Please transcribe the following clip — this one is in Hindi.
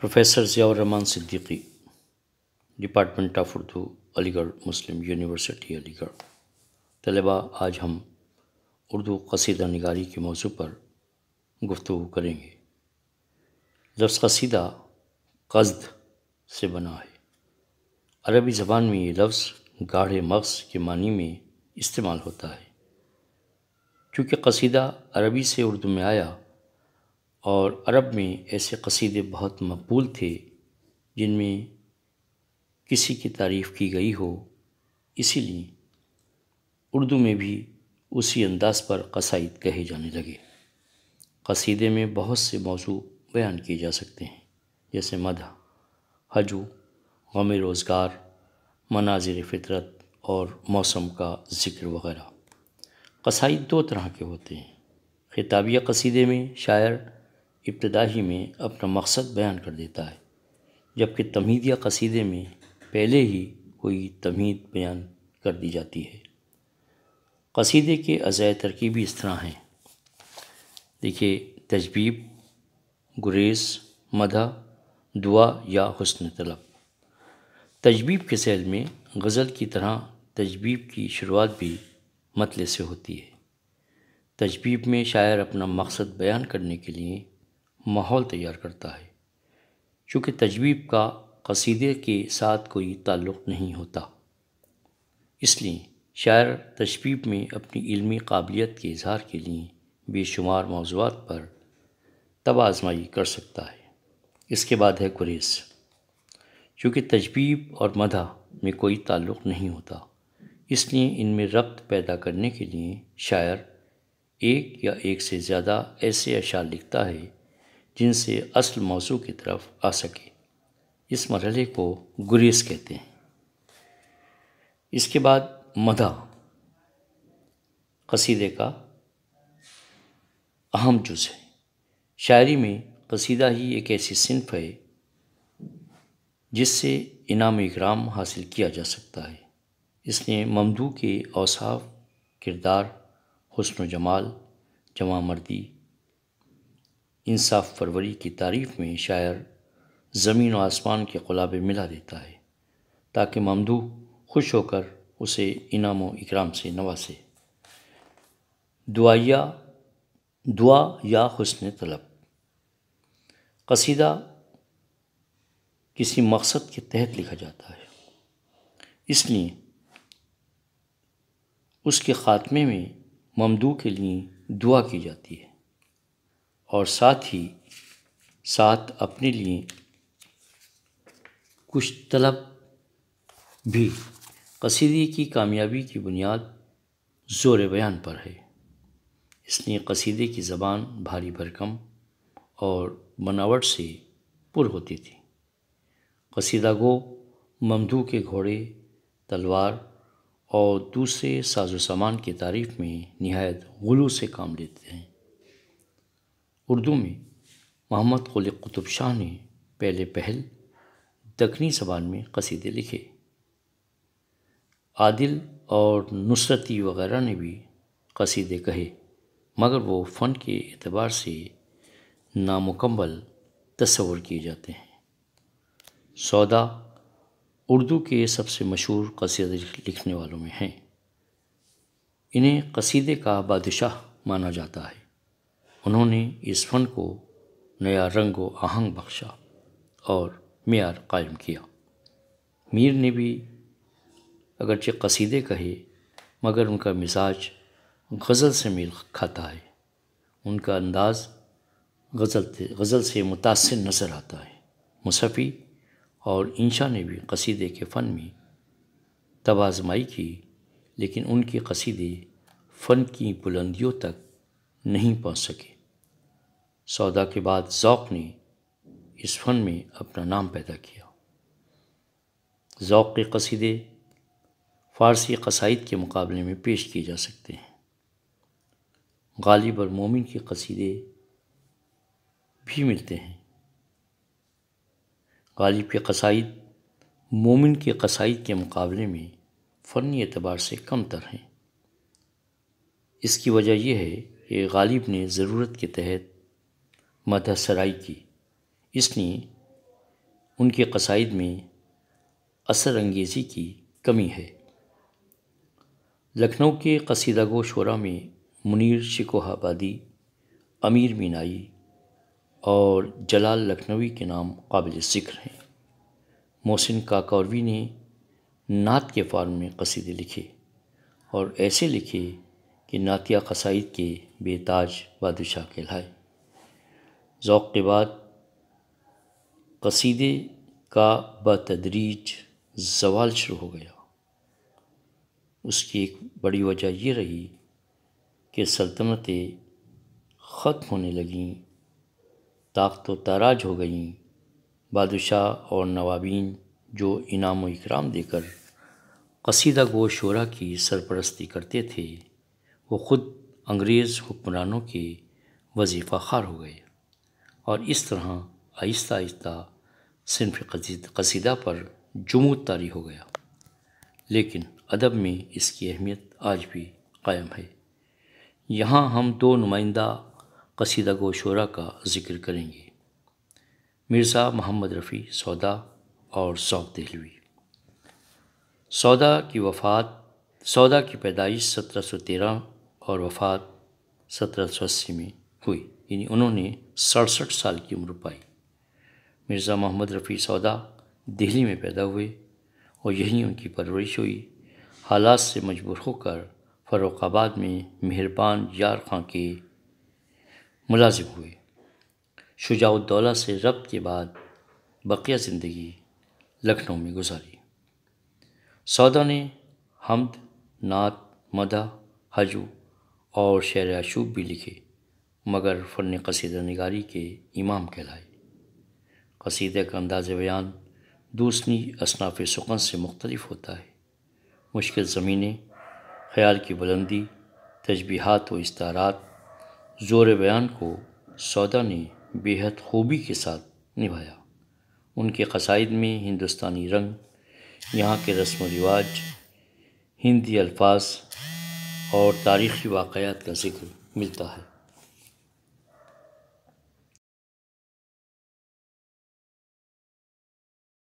professor Ziaurrahman Siddiqui department of Urdu Aligarh Muslim University Aligarh तलबा आज हम उर्दू कसीदा निगारी के मौजू पर गुफ्तु करेंगे लफ्ज़ कसीदा कस्द से बना है अरबी ज़बान में ये लफ्ज़ गाढ़े मग़ज़ के मानी में इस्तेमाल होता है चूँकि कसीदा अरबी से उर्दू में आया और अरब में ऐसे कसीदे बहुत मकबूल थे जिनमें किसी की तारीफ़ की गई हो इसीलिए उर्दू में भी उसी अंदाज़ पर कसाइद कहे जाने लगे कसीदे में बहुत से मौजू बयान किए जा सकते हैं जैसे मदह हजू गम रोज़गार मनाजिर फितरत और मौसम का ज़िक्र वगैरह कसाइद दो तरह के होते हैं खिताबिया कसीदे में शायर इब्तदाही में अपना मकसद बयान कर देता है जबकि तमीद या कसीदे में पहले ही कोई तमीद बयान कर दी जाती है कसीदे के अजय तरकीबी इस तरह हैं देखिए तजबीब गुरेज मदा दुआ या हसन तलब तजबीब के सैल में गज़ल की तरह तजबीब की शुरुआत भी मतले से होती है तजबीब में शायर अपना मकसद बयान करने के लिए माहौल तैयार करता है चूँकि तजवीब का कसीदे के साथ कोई ताल्लुक़ नहीं होता इसलिए शायर तशवीब में अपनी इलमी काबिलियत के इजहार के लिए बेशुमार मौजूद पर तब आजमाई कर सकता है इसके बाद है कुरेज चूँकि तजवीब और मदा में कोई ताल्लुक़ नहीं होता इसलिए इनमें रब्त पैदा करने के लिए शायर एक या एक से ज़्यादा ऐसे अशार लिखता है जिनसे असल मौजू की तरफ आ सके इस मरहले को गुरेज कहते हैं इसके बाद मदा कसीदे का अहम जुज़ है शायरी में कसीदा ही एक ऐसी सिनफ है जिससे इनाम इकराम हासिल किया जा सकता है इसने ममदू के औसाफ किरदार हसन जमाल जमा मर्दी इंसाफ फरवरी की तारीफ़ में शायर ज़मीन व आसमान के खुलाबे मिला देता है ताकि ममदू खुश होकर उसे इनाम व इकराम से नवासे दुआया दुआ या हसन तलब कसीदा किसी मकसद के तहत लिखा जाता है इसलिए उसके ख़ात्मे में ममदू के लिए दुआ की जाती है और साथ ही साथ अपने लिए कुछ तलब भी कसीदे की कामयाबी की बुनियाद ज़ोर बयान पर है इसलिए कसीदे की ज़बान भारी भरकम और बनावट से पुर होती थी कसीदा गो ममदू के घोड़े तलवार और दूसरे साजो सामान की तारीफ में नहायत गुलू से काम लेते हैं उर्दू में मोहम्मद कुल कुतुब शाह ने पहले पहल दखनी जबान में कसीदे लिखे आदिल और नुसरती वगैरह ने भी कसीदे कहे मगर वो फ़न के अतबार से नामुकम्मल तस्वर किए जाते हैं सौदा उर्दू के सबसे मशहूर कसीदे लिखने वालों में हैं इन्हें कसीदे का बादशाह माना जाता है उन्होंने इस फन को नया रंग व आहंग बख्शा और मैार कायम किया मीर ने भी अगरचे कसीदे कहे मगर उनका मिजाज गज़ल से मेल खाता है उनका अंदाज़ गज़ल गज़ल से मुतासर नज़र आता है मुसफ़ी और इंशा ने भी कसीदे के फ़न में तोज़माई की लेकिन उनके कसीदे फ़न की बुलंदियों तक नहीं पहुँच सके सौदा के बाद ज़ौक़ ने इस फ़न में अपना नाम पैदा किया ज़ौक़ के कसीदे फ़ारसी कसाइद के मुकाबले में पेश किए जा सकते हैं गालिब और मोमिन के कसीदे भी मिलते हैं गालिब के कसाइद मोमिन के कसाइद के मुकाबले में फ़नी एतबार से कम तर हैं इसकी वजह यह है कि गालिब ने ज़रूरत के तहत मदसराई की इसने उनके कसाइद में असर अंगेज़ी की कमी है लखनऊ के कसीदागो शोरा में मुनीर शिकोहाबादी अमीर मीनाई और जलाल लखनवी के नाम काबिल ज़िक्र हैं मोहसिन काकौरवी ने नात के फार्म में कसीदे लिखे और ऐसे लिखे कि नातिया कसाइद के बेताज बादशाह कहलाए ज़ौक़ के बाद क़सीदे का बतदरीज ज़वाल शुरू हो गया उसकी एक बड़ी वजह ये रही कि सल्तनतें ख़त्म होने लगें ताकत ताराज हो गईं बादशाह और नवाबीन जो इनाम इकराम देकर कसीदा गो शोरा की सरपरस्ती करते थे वो ख़ुद अंग्रेज़ हुक्मरानों के वजीफ़ा खार हो गए और इस तरह आहिस्ता आहिस्ता सिर्फ कसीदा पर जमूत तारी हो गया लेकिन अदब में इसकी अहमियत आज भी कायम है यहाँ हम दो नुमाइंदा कसीदा गो शरा का जिक्र करेंगे मिर्ज़ा मोहम्मद रफ़ी सौदा और सौक दहलवी सौदा की वफ़ात सौदा की पैदाइश सत्रह सौ तेरह और वफ़ात सत्रह सौ अस्सी में हुई यानी उन्होंने सड़सठ साल की उम्र पाई मिर्ज़ा मोहम्मद रफ़ी सौदा दिल्ली में पैदा हुए और यहीं उनकी परवरिश हुई हालात से मजबूर होकर फ़रुखाबाद में मेहरबान यार खां के मुलाजिम हुए शुजाउद्दौला से रब के बाद बकिया ज़िंदगी लखनऊ में गुजारी सौदा ने हमद नात मदा हजू और शेर आशूब भी लिखे मगर फ़न कसीद नगारी के इमाम कहलाए कसीदे का अंदाज बयान दूसरी असनाफ सुकन से मुख्तलफ होता है मुश्किल ज़मीनें ख्याल की बुलंदी तजबीहत व इस्तारात ज़ोर बयान को सौदा ने बेहद खूबी के साथ निभाया उनके कसाइद में हिंदुस्तानी रंग यहाँ के रस्म रिवाज हिंदी अल्फाज और तारीख़ी वाक़ात का जिक्र मिलता है